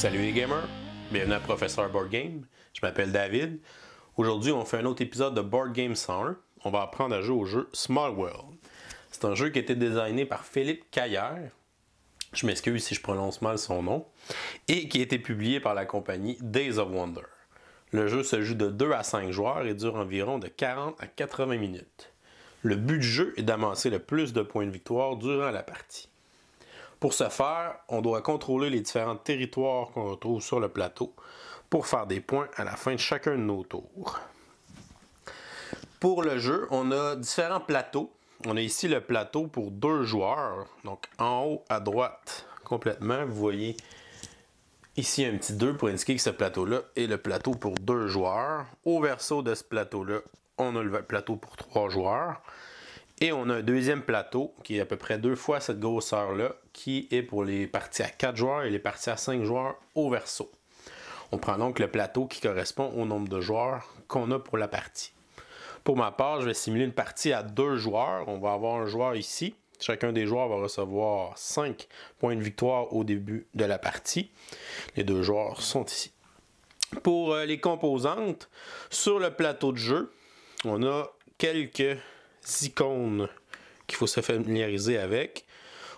Salut les gamers, bienvenue à Professeur Board Game. Je m'appelle David. Aujourd'hui, on fait un autre épisode de Board Game 101. On va apprendre à jouer au jeu Small World. C'est un jeu qui a été designé par Philippe Caillère. Je m'excuse si je prononce mal son nom. Et qui a été publié par la compagnie Days of Wonder. Le jeu se joue de 2 à 5 joueurs et dure environ de 40 à 80 minutes. Le but du jeu est d'amasser le plus de points de victoire durant la partie. Pour ce faire, on doit contrôler les différents territoires qu'on retrouve sur le plateau pour faire des points à la fin de chacun de nos tours. Pour le jeu, on a différents plateaux. On a ici le plateau pour deux joueurs. Donc en haut à droite, complètement, vous voyez ici un petit 2 pour indiquer que ce plateau-là est le plateau pour deux joueurs. Au verso de ce plateau-là, on a le plateau pour trois joueurs. Et on a un deuxième plateau qui est à peu près deux fois cette grosseur-là, qui est pour les parties à 4 joueurs et les parties à 5 joueurs au verso. On prend donc le plateau qui correspond au nombre de joueurs qu'on a pour la partie. Pour ma part, je vais simuler une partie à deux joueurs. On va avoir un joueur ici. Chacun des joueurs va recevoir 5 points de victoire au début de la partie. Les deux joueurs sont ici. Pour euh, les composantes, sur le plateau de jeu, on a quelques icônes qu'il faut se familiariser avec.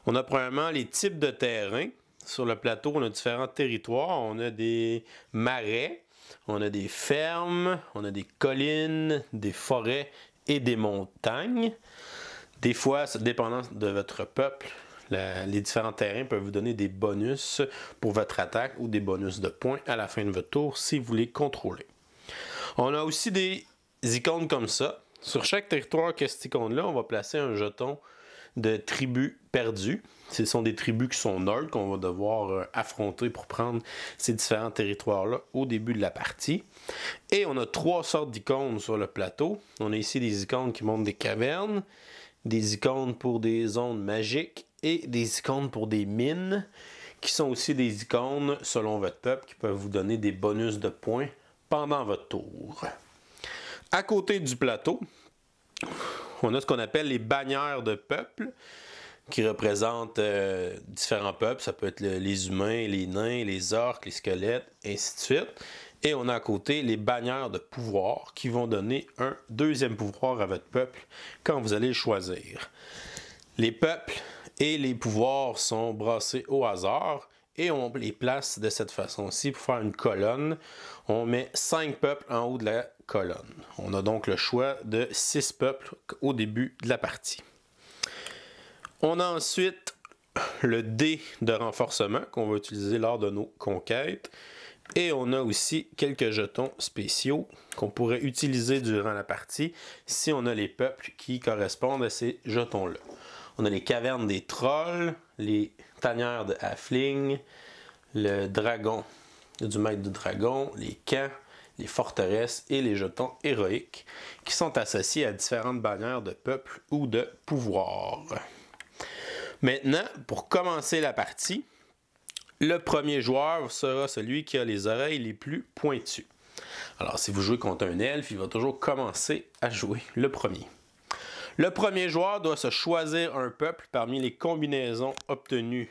On a premièrement les types de terrains. Sur le plateau, on a différents territoires. On a des marais, on a des fermes, on a des collines, des forêts et des montagnes. Des fois, dépendant de votre peuple, les différents terrains peuvent vous donner des bonus pour votre attaque ou des bonus de points à la fin de votre tour si vous les contrôlez. On a aussi des icônes comme ça. Sur chaque territoire que cette icône-là, on va placer un jeton de tribus perdues. Ce sont des tribus qui sont neutres qu'on va devoir euh, affronter pour prendre ces différents territoires-là au début de la partie. Et on a trois sortes d'icônes sur le plateau. On a ici des icônes qui montrent des cavernes, des icônes pour des zones magiques et des icônes pour des mines, qui sont aussi des icônes selon votre peuple qui peuvent vous donner des bonus de points pendant votre tour. À côté du plateau, on a ce qu'on appelle les bannières de peuple qui représentent euh, différents peuples. Ça peut être les humains, les nains, les orques, les squelettes, ainsi de suite. Et on a à côté les bannières de pouvoir qui vont donner un deuxième pouvoir à votre peuple quand vous allez le choisir. Les peuples et les pouvoirs sont brassés au hasard et on les place de cette façon-ci pour faire une colonne. On met 5 peuples en haut de la colonne. On a donc le choix de 6 peuples au début de la partie. On a ensuite le dé de renforcement qu'on va utiliser lors de nos conquêtes. Et on a aussi quelques jetons spéciaux qu'on pourrait utiliser durant la partie si on a les peuples qui correspondent à ces jetons-là. On a les cavernes des trolls, les tanière de Halfling, le dragon du maître du dragon, les camps, les forteresses et les jetons héroïques qui sont associés à différentes bannières de peuple ou de pouvoir. Maintenant, pour commencer la partie, le premier joueur sera celui qui a les oreilles les plus pointues. Alors, si vous jouez contre un elfe, il va toujours commencer à jouer le premier. Le premier joueur doit se choisir un peuple parmi les combinaisons obtenues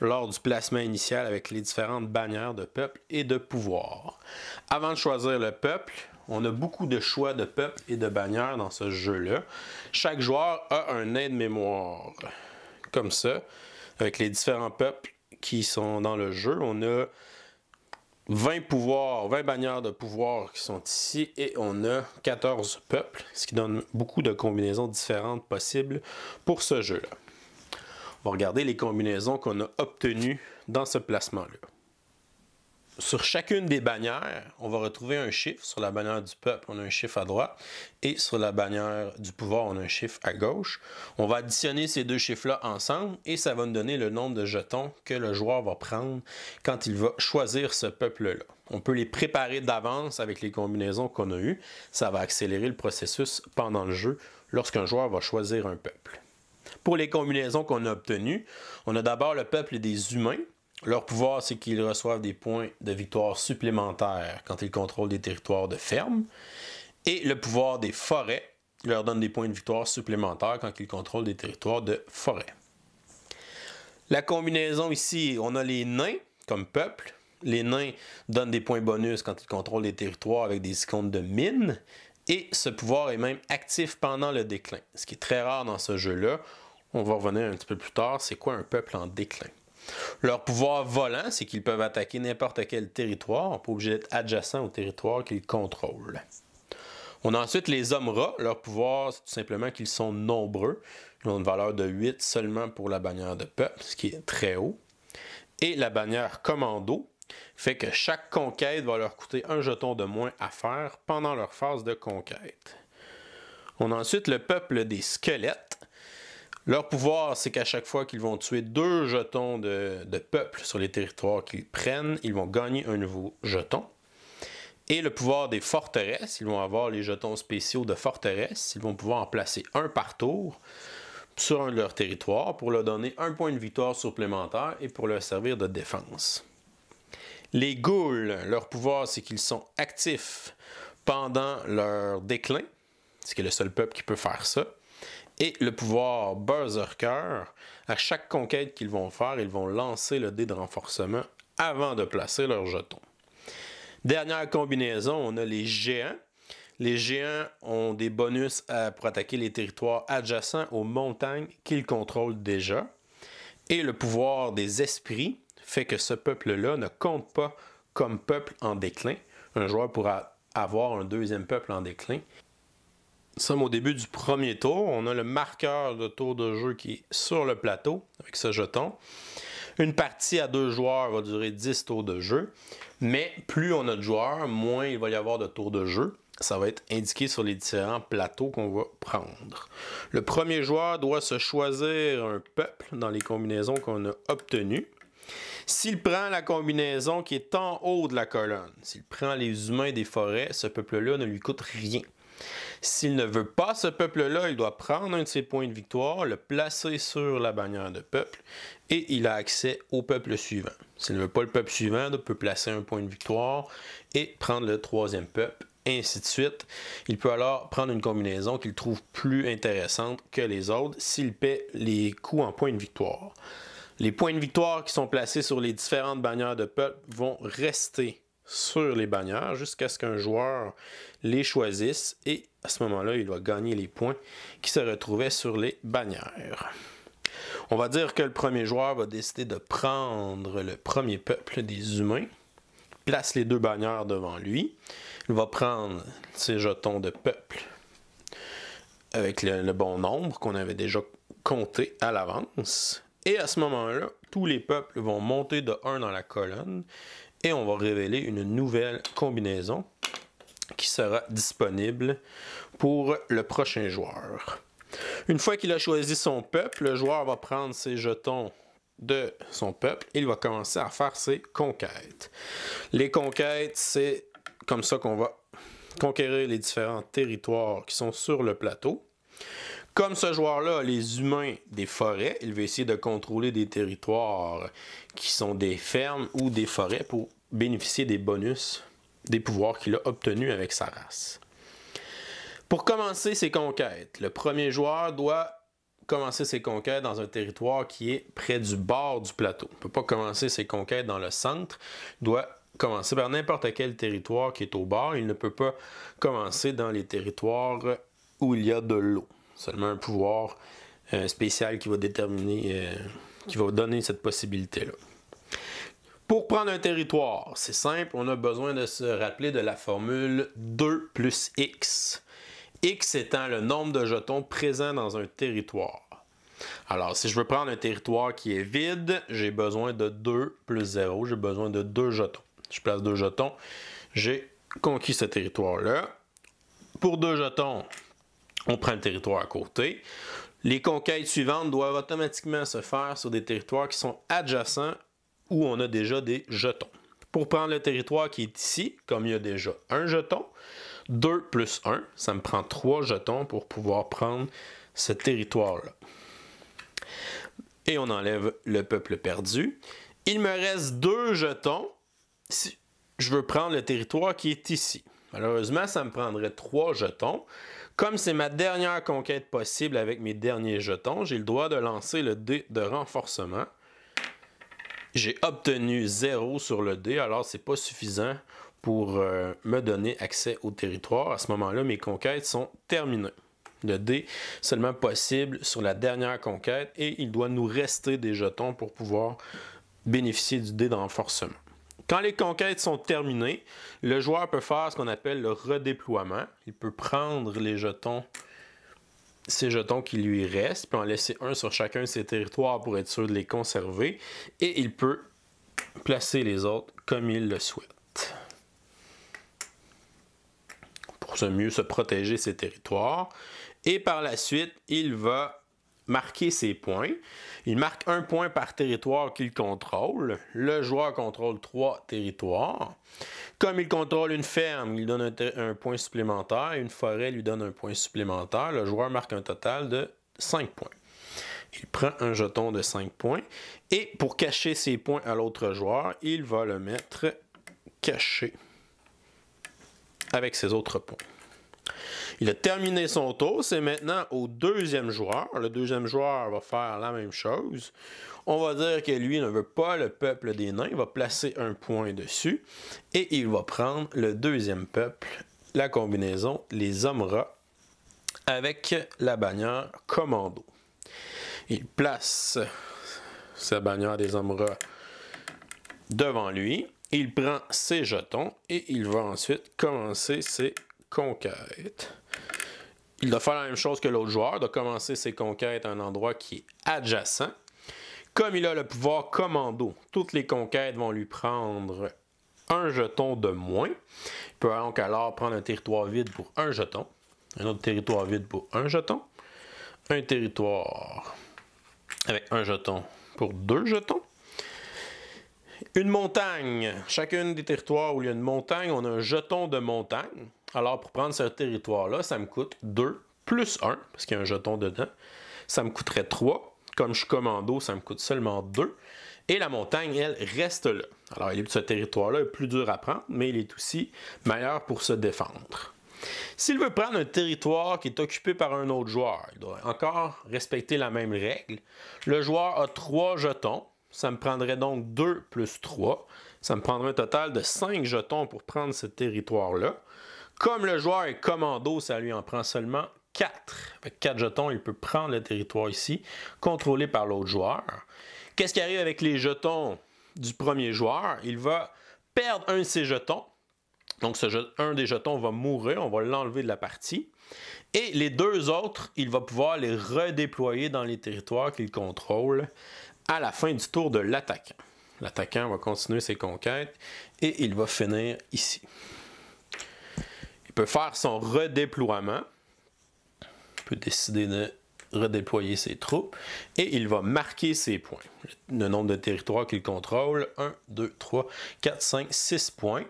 lors du placement initial avec les différentes bannières de peuple et de pouvoir. Avant de choisir le peuple, on a beaucoup de choix de peuple et de bannières dans ce jeu-là. Chaque joueur a un aide-mémoire. Comme ça, avec les différents peuples qui sont dans le jeu, on a 20 pouvoirs, 20 bannières de pouvoir qui sont ici et on a 14 peuples, ce qui donne beaucoup de combinaisons différentes possibles pour ce jeu-là. On va regarder les combinaisons qu'on a obtenues dans ce placement-là sur chacune des bannières, on va retrouver un chiffre. Sur la bannière du peuple, on a un chiffre à droite. Et sur la bannière du pouvoir, on a un chiffre à gauche. On va additionner ces deux chiffres-là ensemble et ça va nous donner le nombre de jetons que le joueur va prendre quand il va choisir ce peuple-là. On peut les préparer d'avance avec les combinaisons qu'on a eues. Ça va accélérer le processus pendant le jeu lorsqu'un joueur va choisir un peuple. Pour les combinaisons qu'on a obtenues, on a d'abord le peuple des humains leur pouvoir, c'est qu'ils reçoivent des points de victoire supplémentaires quand ils contrôlent des territoires de ferme. Et le pouvoir des forêts leur donne des points de victoire supplémentaires quand ils contrôlent des territoires de forêt. La combinaison ici, on a les nains comme peuple. Les nains donnent des points bonus quand ils contrôlent des territoires avec des icônes de mines. Et ce pouvoir est même actif pendant le déclin, ce qui est très rare dans ce jeu-là. On va revenir un petit peu plus tard, c'est quoi un peuple en déclin. Leur pouvoir volant, c'est qu'ils peuvent attaquer n'importe quel territoire, pas obligé d'être adjacent au territoire qu'ils contrôlent. On a ensuite les hommes rats. Leur pouvoir, c'est tout simplement qu'ils sont nombreux. Ils ont une valeur de 8 seulement pour la bannière de peuple, ce qui est très haut. Et la bannière commando fait que chaque conquête va leur coûter un jeton de moins à faire pendant leur phase de conquête. On a ensuite le peuple des squelettes. Leur pouvoir, c'est qu'à chaque fois qu'ils vont tuer deux jetons de, peuple sur les territoires qu'ils prennent, ils vont gagner un nouveau jeton. Et le pouvoir des forteresses, ils vont avoir les jetons spéciaux de forteresse, ils vont pouvoir en placer un par tour sur un de leurs territoires pour leur donner un point de victoire supplémentaire et pour leur servir de défense. Les ghouls, leur pouvoir, c'est qu'ils sont actifs pendant leur déclin, ce qui est le seul peuple qui peut faire ça et le pouvoir Berserker. À chaque conquête qu'ils vont faire, ils vont lancer le dé de renforcement avant de placer leur jeton. Dernière combinaison, on a les géants. Les géants ont des bonus pour attaquer les territoires adjacents aux montagnes qu'ils contrôlent déjà. Et le pouvoir des esprits fait que ce peuple-là ne compte pas comme peuple en déclin. Un joueur pourra avoir un deuxième peuple en déclin nous sommes au début du premier tour. On a le marqueur de tour de jeu qui est sur le plateau avec ce jeton. Une partie à deux joueurs va durer 10 tours de jeu, mais plus on a de joueurs, moins il va y avoir de tours de jeu. Ça va être indiqué sur les différents plateaux qu'on va prendre. Le premier joueur doit se choisir un peuple dans les combinaisons qu'on a obtenues. S'il prend la combinaison qui est en haut de la colonne, s'il prend les humains des forêts, ce peuple-là ne lui coûte rien. S'il ne veut pas ce peuple-là, il doit prendre un de ses points de victoire, le placer sur la bannière de peuple, et il a accès au peuple suivant. S'il ne veut pas le peuple suivant, il peut placer un point de victoire et prendre le troisième peuple, ainsi de suite. Il peut alors prendre une combinaison qu'il trouve plus intéressante que les autres s'il paie les coûts en points de victoire. Les points de victoire qui sont placés sur les différentes bannières de peuple vont rester sur les bannières jusqu'à ce qu'un joueur les choisisse et à ce moment-là, il doit gagner les points qui se retrouvaient sur les bannières. On va dire que le premier joueur va décider de prendre le premier peuple des humains, place les deux bannières devant lui, il va prendre ses jetons de peuple avec le, le bon nombre qu'on avait déjà compté à l'avance, et à ce moment-là, tous les peuples vont monter de 1 dans la colonne et on va révéler une nouvelle combinaison qui sera disponible pour le prochain joueur. Une fois qu'il a choisi son peuple, le joueur va prendre ses jetons de son peuple et il va commencer à faire ses conquêtes. Les conquêtes, c'est comme ça qu'on va conquérir les différents territoires qui sont sur le plateau. Comme ce joueur-là, les humains des forêts, il va essayer de contrôler des territoires qui sont des fermes ou des forêts pour bénéficier des bonus, des pouvoirs qu'il a obtenus avec sa race. Pour commencer ses conquêtes, le premier joueur doit commencer ses conquêtes dans un territoire qui est près du bord du plateau. Il ne peut pas commencer ses conquêtes dans le centre. Il doit commencer par n'importe quel territoire qui est au bord. Il ne peut pas commencer dans les territoires où il y a de l'eau seulement un pouvoir euh, spécial qui va déterminer, euh, qui va donner cette possibilité-là. Pour prendre un territoire, c'est simple, on a besoin de se rappeler de la formule 2 plus x. x étant le nombre de jetons présents dans un territoire. Alors, si je veux prendre un territoire qui est vide, j'ai besoin de 2 plus 0, j'ai besoin de 2 jetons. Je place 2 jetons, j'ai conquis ce territoire-là. Pour 2 jetons, on prend le territoire à côté. Les conquêtes suivantes doivent automatiquement se faire sur des territoires qui sont adjacents où on a déjà des jetons. Pour prendre le territoire qui est ici, comme il y a déjà un jeton, 2 plus 1, ça me prend 3 jetons pour pouvoir prendre ce territoire-là. Et on enlève le peuple perdu. Il me reste 2 jetons si je veux prendre le territoire qui est ici. Malheureusement, ça me prendrait 3 jetons. Comme c'est ma dernière conquête possible avec mes derniers jetons, j'ai le droit de lancer le dé de renforcement. J'ai obtenu 0 sur le dé, alors c'est pas suffisant pour euh, me donner accès au territoire. À ce moment-là, mes conquêtes sont terminées. Le dé seulement possible sur la dernière conquête et il doit nous rester des jetons pour pouvoir bénéficier du dé de renforcement. Quand les conquêtes sont terminées, le joueur peut faire ce qu'on appelle le redéploiement. Il peut prendre les jetons, ces jetons qui lui restent, puis en laisser un sur chacun de ses territoires pour être sûr de les conserver. Et il peut placer les autres comme il le souhaite. pour mieux se protéger ses territoires. Et par la suite, il va marquer ses points. Il marque un point par territoire qu'il contrôle. Le joueur contrôle trois territoires. Comme il contrôle une ferme, il donne un, point supplémentaire. Une forêt lui donne un point supplémentaire. Le joueur marque un total de cinq points. Il prend un jeton de cinq points. Et pour cacher ses points à l'autre joueur, il va le mettre caché avec ses autres points. Il a terminé son tour. C'est maintenant au deuxième joueur. Le deuxième joueur va faire la même chose. On va dire que lui ne veut pas le peuple des nains. Il va placer un point dessus. Et il va prendre le deuxième peuple, la combinaison, les hommes rats, avec la bannière commando. Il place sa bannière des hommes rats devant lui. Il prend ses jetons et il va ensuite commencer ses conquête. Il doit faire la même chose que l'autre joueur, doit commencer ses conquêtes à un endroit qui est adjacent. Comme il a le pouvoir commando, toutes les conquêtes vont lui prendre un jeton de moins. Il peut donc alors prendre un territoire vide pour un jeton, un autre territoire vide pour un jeton, un territoire avec un jeton pour deux jetons, une montagne. Chacune des territoires où il y a une montagne, on a un jeton de montagne. Alors, pour prendre ce territoire-là, ça me coûte 2 plus 1, parce qu'il y a un jeton dedans. Ça me coûterait 3. Comme je suis commando, ça me coûte seulement 2. Et la montagne, elle, reste là. Alors, il est ce territoire-là, est plus dur à prendre, mais il est aussi meilleur pour se défendre. S'il veut prendre un territoire qui est occupé par un autre joueur, il doit encore respecter la même règle. Le joueur a 3 jetons. Ça me prendrait donc 2 plus 3. Ça me prendrait un total de 5 jetons pour prendre ce territoire-là. Comme le joueur est commando, ça lui en prend seulement 4. Avec 4 jetons, il peut prendre le territoire ici, contrôlé par l'autre joueur. Qu'est-ce qui arrive avec les jetons du premier joueur? Il va perdre un de ses jetons. Donc, un des jetons va mourir, on va l'enlever de la partie. Et les deux autres, il va pouvoir les redéployer dans les territoires qu'il contrôle à la fin du tour de l'attaquant. L'attaquant va continuer ses conquêtes et il va finir ici. Il peut faire son redéploiement. Il peut décider de redéployer ses troupes et il va marquer ses points. Le nombre de territoires qu'il contrôle, 1, 2, 3, 4, 5, 6 points.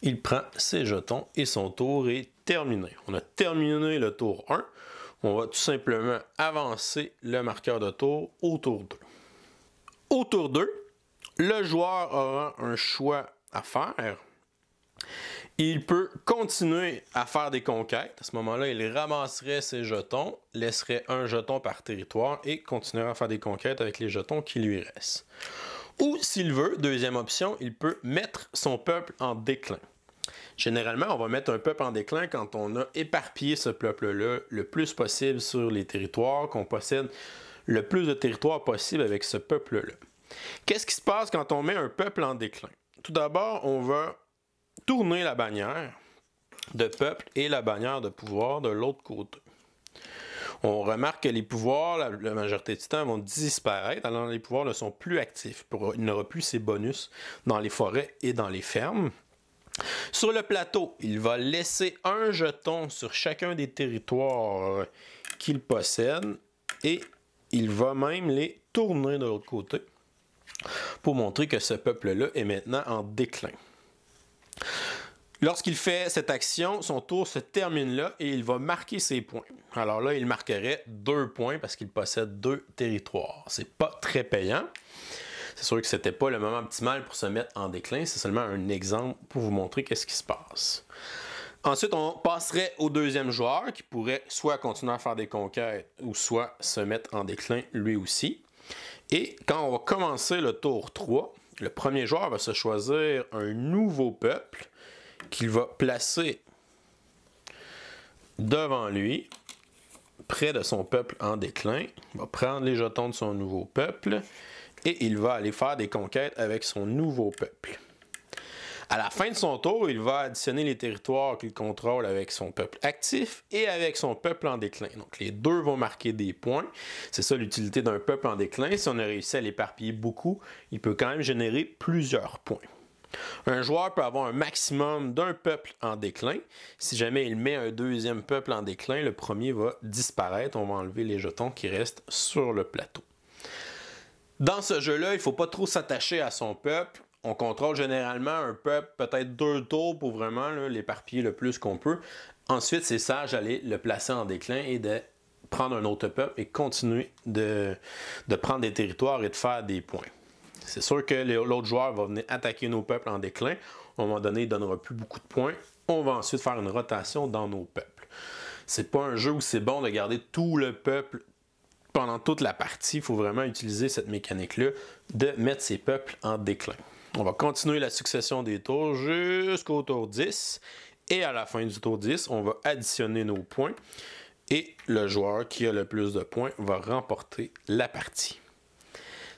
Il prend ses jetons et son tour est terminé. On a terminé le tour 1. On va tout simplement avancer le marqueur de tour au tour 2. Au tour 2, le joueur aura un choix à faire. Il peut continuer à faire des conquêtes. À ce moment-là, il ramasserait ses jetons, laisserait un jeton par territoire et continuera à faire des conquêtes avec les jetons qui lui restent. Ou s'il veut, deuxième option, il peut mettre son peuple en déclin. Généralement, on va mettre un peuple en déclin quand on a éparpillé ce peuple-là le plus possible sur les territoires, qu'on possède le plus de territoires possible avec ce peuple-là. Qu'est-ce qui se passe quand on met un peuple en déclin? Tout d'abord, on va tourner la bannière de peuple et la bannière de pouvoir de l'autre côté. On remarque que les pouvoirs, la, majorité du temps, vont disparaître, alors les pouvoirs ne sont plus actifs. il n'aura plus ses bonus dans les forêts et dans les fermes. Sur le plateau, il va laisser un jeton sur chacun des territoires qu'il possède et il va même les tourner de l'autre côté pour montrer que ce peuple-là est maintenant en déclin. Lorsqu'il fait cette action, son tour se termine là et il va marquer ses points. Alors là, il marquerait deux points parce qu'il possède deux territoires. C'est pas très payant. C'est sûr que c'était pas le moment optimal pour se mettre en déclin. C'est seulement un exemple pour vous montrer qu'est-ce qui se passe. Ensuite, on passerait au deuxième joueur qui pourrait soit continuer à faire des conquêtes ou soit se mettre en déclin lui aussi. Et quand on va commencer le tour 3, le premier joueur va se choisir un nouveau peuple qu'il va placer devant lui, près de son peuple en déclin. Il va prendre les jetons de son nouveau peuple et il va aller faire des conquêtes avec son nouveau peuple. À la fin de son tour, il va additionner les territoires qu'il contrôle avec son peuple actif et avec son peuple en déclin. Donc les deux vont marquer des points. C'est ça l'utilité d'un peuple en déclin. Si on a réussi à l'éparpiller beaucoup, il peut quand même générer plusieurs points. Un joueur peut avoir un maximum d'un peuple en déclin. Si jamais il met un deuxième peuple en déclin, le premier va disparaître. On va enlever les jetons qui restent sur le plateau. Dans ce jeu-là, il ne faut pas trop s'attacher à son peuple. On contrôle généralement un peuple peut-être deux tours pour vraiment l'éparpiller le plus qu'on peut. Ensuite, c'est sage d'aller le placer en déclin et de prendre un autre peuple et continuer de, de prendre des territoires et de faire des points. C'est sûr que l'autre joueur va venir attaquer nos peuples en déclin. À un moment donné, il ne donnera plus beaucoup de points. On va ensuite faire une rotation dans nos peuples. C'est pas un jeu où c'est bon de garder tout le peuple pendant toute la partie. Il faut vraiment utiliser cette mécanique-là de mettre ses peuples en déclin. On va continuer la succession des tours jusqu'au tour 10. Et à la fin du tour 10, on va additionner nos points. Et le joueur qui a le plus de points va remporter la partie.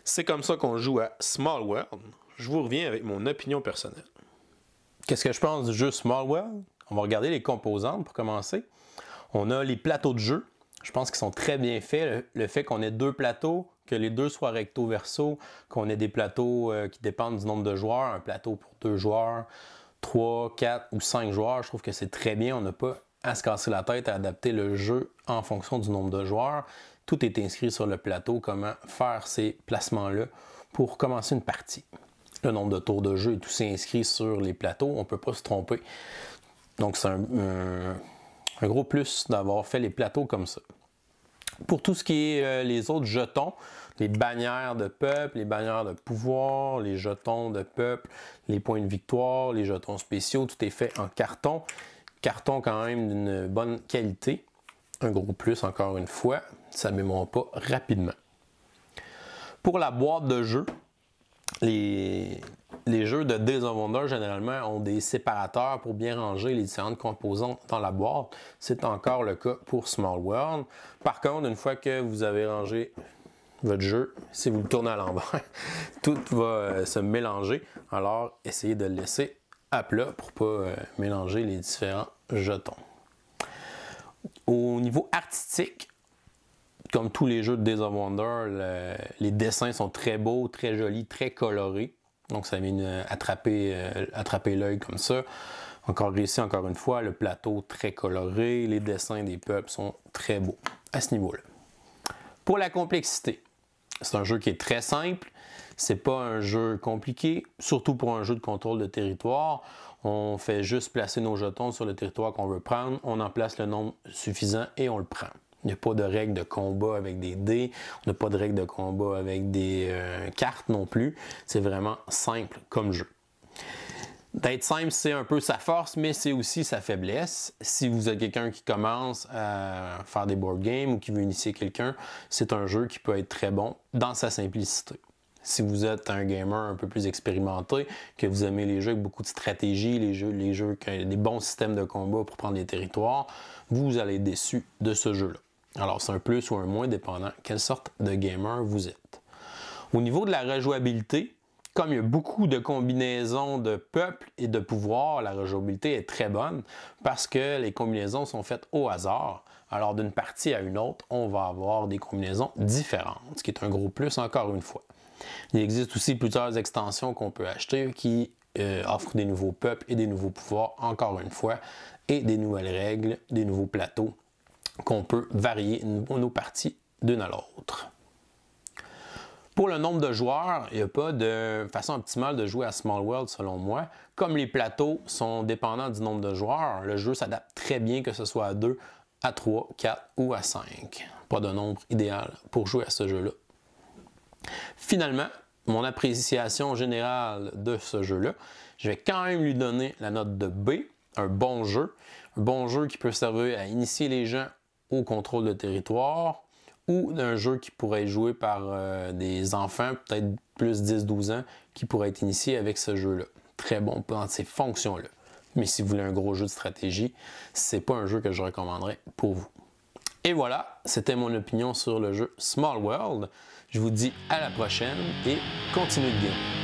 C'est comme ça qu'on joue à Small World. Je vous reviens avec mon opinion personnelle. Qu'est-ce que je pense du jeu Small World? On va regarder les composantes pour commencer. On a les plateaux de jeu. Je pense qu'ils sont très bien faits. Le, fait qu'on ait deux plateaux, que les deux soient recto-verso, qu'on ait des plateaux euh, qui dépendent du nombre de joueurs, un plateau pour deux joueurs, trois, quatre ou cinq joueurs, je trouve que c'est très bien. On n'a pas à se casser la tête à adapter le jeu en fonction du nombre de joueurs. Tout est inscrit sur le plateau, comment faire ces placements-là pour commencer une partie. Le nombre de tours de jeu est aussi inscrit sur les plateaux, on ne peut pas se tromper. Donc c'est un, gros plus d'avoir fait les plateaux comme ça. Pour tout ce qui est euh, les autres jetons, les bannières de peuple, les bannières de pouvoir, les jetons de peuple, les points de victoire, les jetons spéciaux, tout est fait en carton. Carton quand même d'une bonne qualité. Un gros plus encore une fois. Ça ne m'aimera pas rapidement. Pour la boîte de jeu, les, les jeux de Days of généralement ont des séparateurs pour bien ranger les différentes composantes dans la boîte. C'est encore le cas pour Small World. Par contre, une fois que vous avez rangé votre jeu, si vous le tournez à l'envers, tout va euh, se mélanger. Alors, essayez de le laisser plat pour pas euh, mélanger les différents jetons. Au niveau artistique, comme tous les jeux de Days of Wonder, les dessins sont très beaux, très jolis, très colorés. Donc ça vient euh, euh, attraper, l'œil comme ça. Encore réussi, encore une fois, le plateau très coloré, les dessins des peuples sont très beaux à ce niveau-là. Pour la complexité, c'est un jeu qui est très simple. C'est pas un jeu compliqué, surtout pour un jeu de contrôle de territoire. On fait juste placer nos jetons sur le territoire qu'on veut prendre, on en place le nombre suffisant et on le prend. Il n'y a pas de règle de combat avec des dés, on n'a pas de règles de combat avec des euh, cartes non plus. C'est vraiment simple comme jeu. D'être simple, c'est un peu sa force, mais c'est aussi sa faiblesse. Si vous êtes quelqu'un qui commence à faire des board games ou qui veut initier quelqu'un, c'est un jeu qui peut être très bon dans sa simplicité. Si vous êtes un gamer un peu plus expérimenté, que vous aimez les jeux avec beaucoup de stratégie, les jeux, les jeux qui des bons systèmes de combat pour prendre des territoires, vous allez être déçu de ce jeu-là. Alors, c'est un plus ou un moins dépendant quelle sorte de gamer vous êtes. Au niveau de la rejouabilité, comme il y a beaucoup de combinaisons de peuples et de pouvoirs, la rejouabilité est très bonne parce que les combinaisons sont faites au hasard. Alors d'une partie à une autre, on va avoir des combinaisons différentes, ce qui est un gros plus encore une fois. Il existe aussi plusieurs extensions qu'on peut acheter qui euh, offrent des nouveaux peuples et des nouveaux pouvoirs encore une fois, et des nouvelles règles, des nouveaux plateaux qu'on peut varier nos parties d'une à l'autre. Pour le nombre de joueurs, il n'y a pas de façon optimale de jouer à Small World selon moi. Comme les plateaux sont dépendants du nombre de joueurs, le jeu s'adapte très bien que ce soit à 2, à 3, 4 ou à 5. Pas de nombre idéal pour jouer à ce jeu-là. Finalement, mon appréciation générale de ce jeu-là, je vais quand même lui donner la note de B, un bon jeu, un bon jeu qui peut servir à initier les gens au contrôle de territoire, ou d'un jeu qui pourrait être joué par euh, des enfants, peut-être plus 10-12 ans, qui pourraient être initiés avec ce jeu-là. Très bon dans ces fonctions-là. Mais si vous voulez un gros jeu de stratégie, c'est pas un jeu que je recommanderais pour vous. Et voilà, c'était mon opinion sur le jeu Small World. Je vous dis à la prochaine et continuez de gagner.